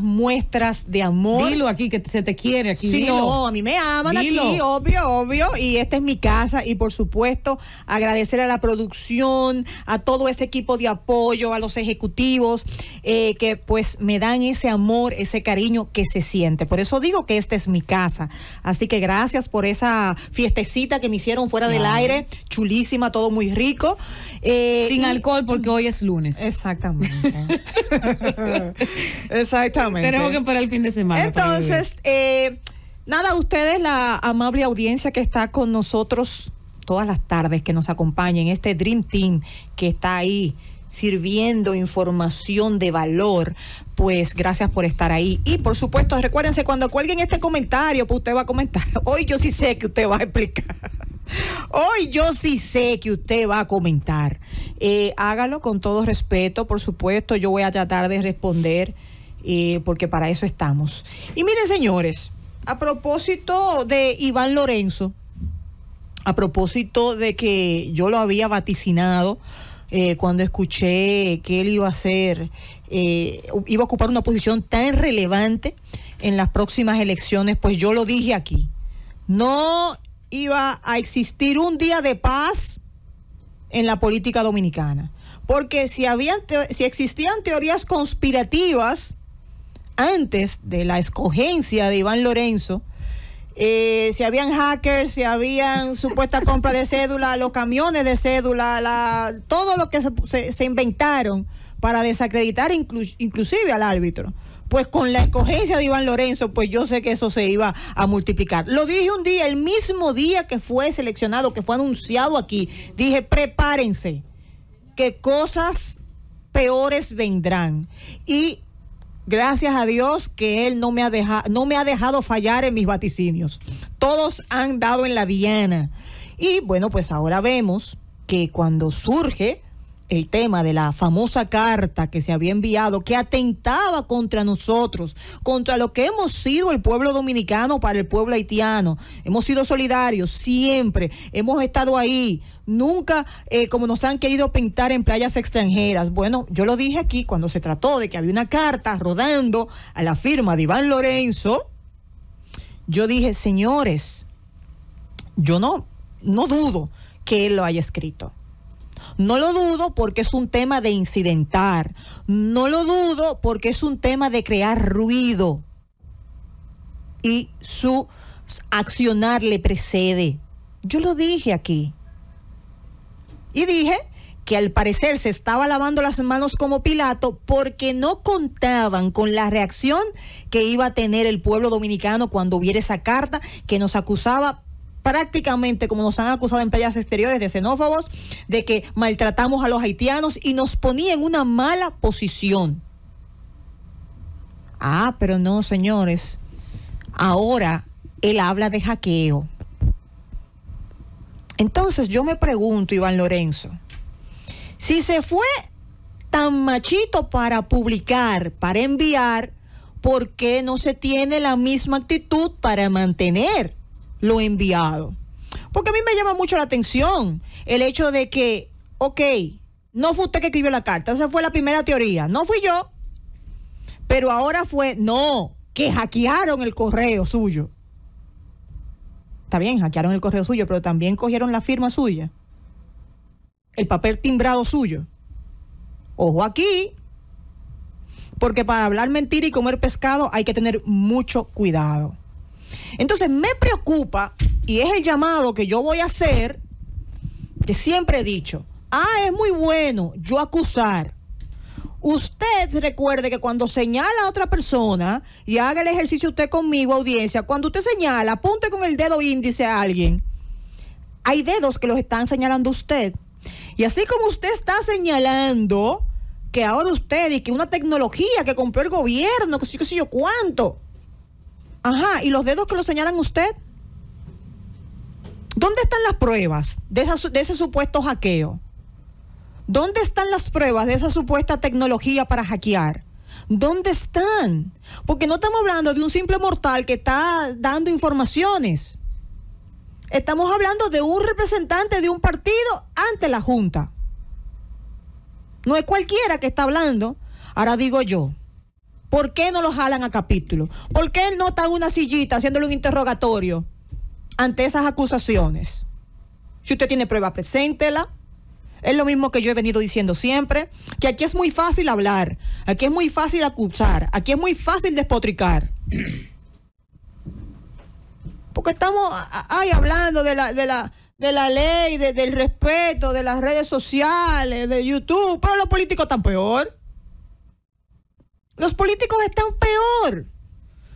muestras de amor. Dilo aquí, que se te quiere aquí. Sí, no, a mí me aman aquí, obvio, obvio. Y esta es mi casa. Y por supuesto, agradecer a la producción, a todo ese equipo de apoyo, a los ejecutivos, eh, que pues me dan ese amor, ese cariño que se siente. Por eso digo que esta es mi casa. Así que gracias por esa fiestecita que me hicieron fuera del aire. Chulísima, todo muy rico. Eh, Sin alcohol porque hoy es lunes. Exactamente. Exactamente. Tenemos que esperar el fin de semana. Entonces, eh, nada, ustedes, la amable audiencia que está con nosotros todas las tardes, que nos acompañen, este Dream Team que está ahí sirviendo información de valor, pues gracias por estar ahí. Y por supuesto, recuérdense, cuando cuelguen este comentario, pues usted va a comentar. Hoy yo sí sé que usted va a explicar. Hoy yo sí sé que usted va a comentar. Eh, hágalo con todo respeto, por supuesto, yo voy a tratar de responder eh, porque para eso estamos. Y miren, señores, a propósito de Iván Lorenzo, a propósito de que yo lo había vaticinado eh, cuando escuché que él iba a ser, eh, iba a ocupar una posición tan relevante en las próximas elecciones, pues yo lo dije aquí. No iba a existir un día de paz en la política dominicana. Porque si, habían si existían teorías conspirativas antes de la escogencia de Iván Lorenzo, eh, si habían hackers, si habían supuesta compra de cédula, los camiones de cédula, todo lo que se, inventaron para desacreditar inclusive al árbitro. Pues con la escogencia de Iván Lorenzo, pues yo sé que eso se iba a multiplicar. Lo dije un día, el mismo día que fue seleccionado, que fue anunciado aquí, dije, prepárense, que cosas peores vendrán. Y gracias a Dios que Él no me, ha dejado, no me ha dejado fallar en mis vaticinios. Todos han dado en la diana. Y bueno, pues ahora vemos que cuando surge el tema de la famosa carta que se había enviado que atentaba contra nosotros, contra lo que hemos sido el pueblo dominicano para el pueblo haitiano. Hemos sido solidarios siempre, hemos estado ahí, nunca eh, como nos han querido pintar en playas extranjeras. Bueno, yo lo dije aquí cuando se trató de que había una carta rodando a la firma de Iván Lorenzo. Yo dije, señores, yo no, no dudo que él lo haya escrito no lo dudo porque es un tema de incidentar. No lo dudo porque es un tema de crear ruido. Y su accionar le precede. Yo lo dije aquí. Y dije que al parecer se estaba lavando las manos como Pilato porque no contaban con la reacción que iba a tener el pueblo dominicano cuando viera esa carta que nos acusaba prácticamente como nos han acusado en playas exteriores de xenófobos, de que maltratamos a los haitianos y nos ponía en una mala posición. Ah, pero no, señores. Ahora él habla de hackeo. Entonces yo me pregunto, Iván Lorenzo, si se fue tan machito para publicar, para enviar, ¿por qué no se tiene la misma actitud para mantener? lo enviado. Porque a mí me llama mucho la atención el hecho de que, ok, no fue usted que escribió la carta, esa fue la primera teoría, no fui yo, pero ahora fue, no, que hackearon el correo suyo. Está bien, hackearon el correo suyo, pero también cogieron la firma suya, el papel timbrado suyo. Ojo aquí, porque para hablar mentira y comer pescado hay que tener mucho cuidado. Entonces me preocupa, y es el llamado que yo voy a hacer, que siempre he dicho, ah, es muy bueno yo acusar. Usted recuerde que cuando señala a otra persona, y haga el ejercicio usted conmigo, audiencia, cuando usted señala, apunte con el dedo índice a alguien, hay dedos que los están señalando usted. Y así como usted está señalando que ahora usted y que una tecnología que compró el gobierno, que sí, qué sé yo cuánto, Ajá, ¿y los dedos que lo señalan usted? ¿Dónde están las pruebas de, ese supuesto hackeo? ¿Dónde están las pruebas de esa supuesta tecnología para hackear? ¿Dónde están? Porque no estamos hablando de un simple mortal que está dando informaciones. Estamos hablando de un representante de un partido ante la Junta. No es cualquiera que está hablando. Ahora digo yo, ¿Por qué no lo jalan a capítulo? ¿Por qué no están en una sillita haciéndole un interrogatorio ante esas acusaciones? Si usted tiene prueba, preséntela. Es lo mismo que yo he venido diciendo siempre, que aquí es muy fácil hablar, aquí es muy fácil acusar, aquí es muy fácil despotricar. Porque estamos ahí hablando de la, ley, del respeto, de las redes sociales, de YouTube, pero los políticos están peor. Los políticos están peor.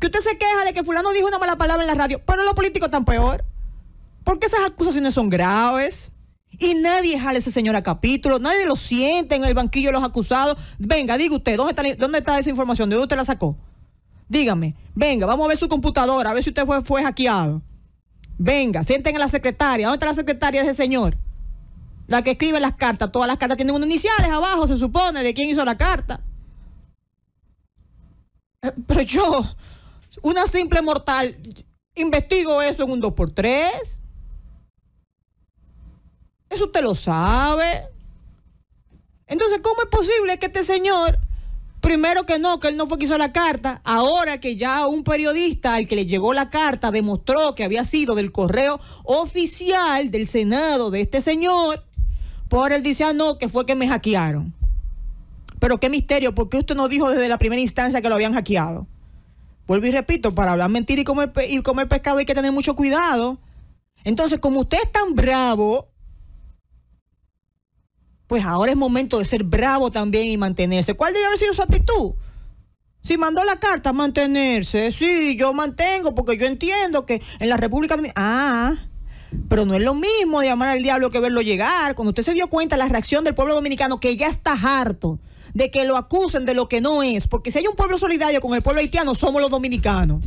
Que usted se queja de que fulano dijo una mala palabra en la radio, pero los políticos están peor. Porque esas acusaciones son graves. Y nadie jale a ese señor a capítulo, nadie lo siente en el banquillo de los acusados. Venga, diga usted, ¿dónde está, dónde está esa información? ¿De dónde usted la sacó? Dígame, venga, vamos a ver su computadora, a ver si usted fue, fue hackeado. Venga, sienten a la secretaria. ¿Dónde está la secretaria de ese señor? La que escribe las cartas. Todas las cartas tienen unas iniciales abajo, se supone, de quién hizo la carta. Eh, pero yo, una simple mortal, investigo eso en un 2x3. Eso usted lo sabe. Entonces, ¿cómo es posible que este señor, primero que no, que él no fue quien hizo la carta, ahora que ya un periodista al que le llegó la carta demostró que había sido del correo oficial del Senado de este señor, por él dice, ah, no, que fue que me hackearon? Pero qué misterio, ¿por qué usted no dijo desde la primera instancia que lo habían hackeado? Vuelvo y repito, para hablar mentira y comer, y comer pescado hay que tener mucho cuidado. Entonces, como usted es tan bravo, pues ahora es momento de ser bravo también y mantenerse. ¿Cuál debe haber sido su actitud? Si mandó la carta, mantenerse. Sí, yo mantengo porque yo entiendo que en la República Ah, pero no es lo mismo llamar al diablo que verlo llegar. Cuando usted se dio cuenta de la reacción del pueblo dominicano que ya está harto de que lo acusen de lo que no es, porque si hay un pueblo solidario con el pueblo haitiano, somos los dominicanos.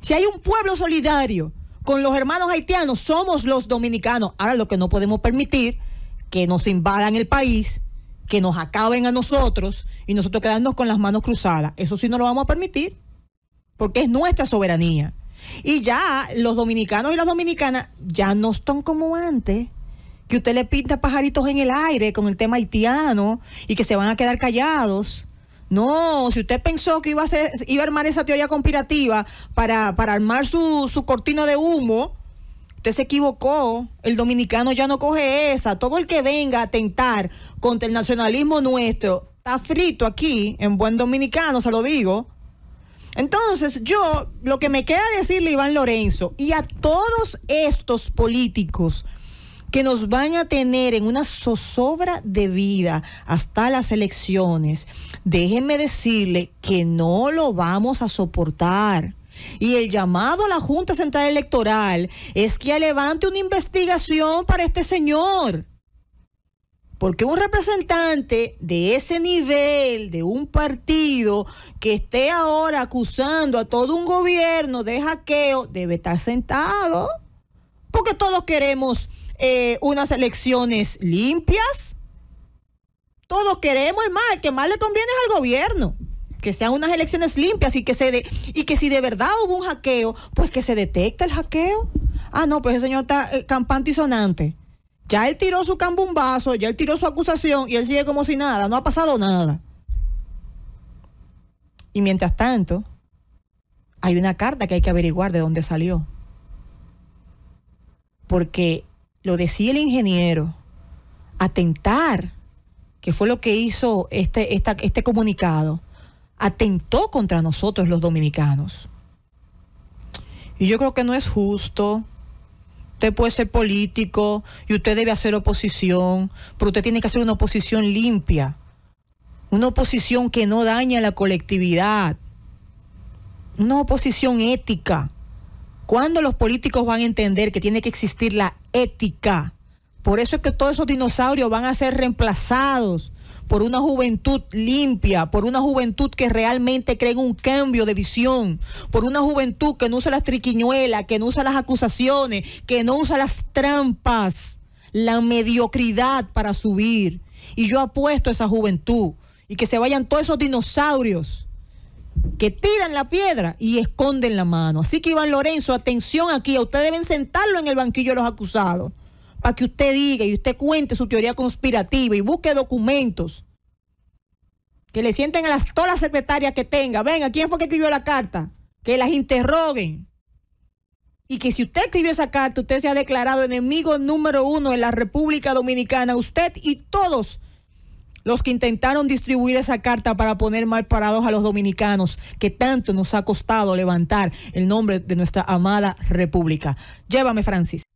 Si hay un pueblo solidario con los hermanos haitianos, somos los dominicanos. Ahora lo que no podemos permitir, que nos invadan el país, que nos acaben a nosotros y nosotros quedarnos con las manos cruzadas. Eso sí no lo vamos a permitir, porque es nuestra soberanía. Y ya los dominicanos y las dominicanas ya no están como antes que usted le pinta pajaritos en el aire con el tema haitiano y que se van a quedar callados. No, si usted pensó que iba a, a armar esa teoría conspirativa para, armar su, su cortina de humo, Usted se equivocó. El dominicano ya no coge esa. Todo el que venga a atentar contra el nacionalismo nuestro está frito aquí, en buen dominicano, se lo digo. Entonces, yo lo que me queda decirle Iván Lorenzo y a todos estos políticos que nos van a tener en una zozobra de vida hasta las elecciones, déjenme decirle que no lo vamos a soportar. Y el llamado a la Junta Central Electoral es que levante una investigación para este señor. Porque un representante de ese nivel, de un partido que esté ahora acusando a todo un gobierno de hackeo, debe estar sentado. Porque todos queremos eh, unas elecciones limpias. Todos queremos, el el que más le conviene al gobierno que sean unas elecciones limpias y que se y que si de verdad hubo un hackeo, pues que se detecte el hackeo. Ah, no, pero ese señor está eh, campante y sonante. Ya él tiró su cambumbazo, ya él tiró su acusación y él sigue como si nada, no ha pasado nada. Y mientras tanto, hay una carta que hay que averiguar de dónde salió. Porque lo decía el ingeniero, atentar, que fue lo que hizo este, este comunicado, atentó contra nosotros los dominicanos. Y yo creo que no es justo. Usted puede ser político y usted debe hacer oposición, pero usted tiene que hacer una oposición limpia, una oposición que no daña a la colectividad, una oposición ética ¿Cuándo los políticos van a entender que tiene que existir la ética? Por eso es que todos esos dinosaurios van a ser reemplazados por una juventud limpia, por una juventud que realmente cree en un cambio de visión, por una juventud que no usa las triquiñuelas, que no usa las acusaciones, que no usa las trampas, la mediocridad para subir. Y yo apuesto a esa juventud y que se vayan todos esos dinosaurios que tiran la piedra y esconden la mano. Así que Iván Lorenzo, atención aquí, a usted deben sentarlo en el banquillo de los acusados para que usted diga y usted cuente su teoría conspirativa y busque documentos. Que le sienten a las, todas las secretarias que tenga. Venga, ¿quién fue que escribió la carta? Que las interroguen. Y que si usted escribió esa carta, usted se ha declarado enemigo número uno en la República Dominicana, usted y todos los que intentaron distribuir esa carta para poner mal parados a los dominicanos, que tanto nos ha costado levantar el nombre de nuestra amada República. Llévame, Francis.